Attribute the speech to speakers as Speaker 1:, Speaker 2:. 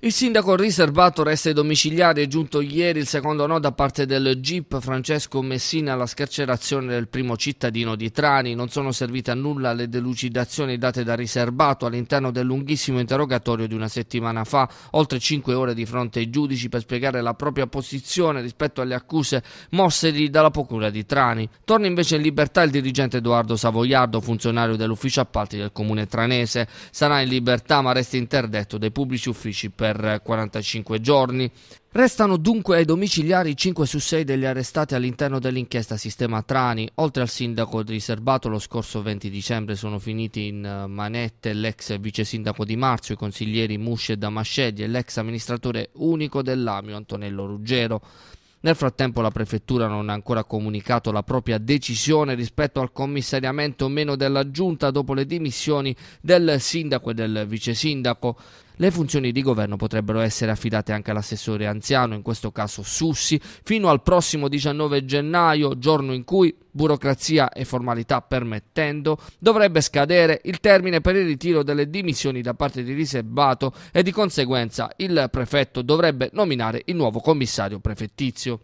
Speaker 1: Il sindaco riservato resta ai domiciliari è giunto ieri il secondo no da parte del GIP Francesco Messina alla scarcerazione del primo cittadino di Trani. Non sono servite a nulla le delucidazioni date da riservato all'interno del lunghissimo interrogatorio di una settimana fa, oltre cinque ore di fronte ai giudici per spiegare la propria posizione rispetto alle accuse mosse dalla procura di Trani. Torna invece in libertà il dirigente Edoardo Savoiardo, funzionario dell'ufficio appalti del comune tranese. Sarà in libertà ma resta interdetto dai pubblici uffici per per 45 giorni. Restano dunque ai domiciliari 5 su 6 degli arrestati all'interno dell'inchiesta Sistema Trani. Oltre al sindaco riservato lo scorso 20 dicembre sono finiti in eh, manette l'ex vice sindaco di Marzio, i consiglieri Musce Damascedi e l'ex amministratore unico dell'Amio Antonello Ruggero. Nel frattempo la prefettura non ha ancora comunicato la propria decisione rispetto al commissariamento o meno della giunta dopo le dimissioni del sindaco e del vice sindaco. Le funzioni di governo potrebbero essere affidate anche all'assessore anziano, in questo caso Sussi, fino al prossimo 19 gennaio, giorno in cui burocrazia e formalità permettendo, dovrebbe scadere il termine per il ritiro delle dimissioni da parte di riservato e di conseguenza il prefetto dovrebbe nominare il nuovo commissario prefettizio.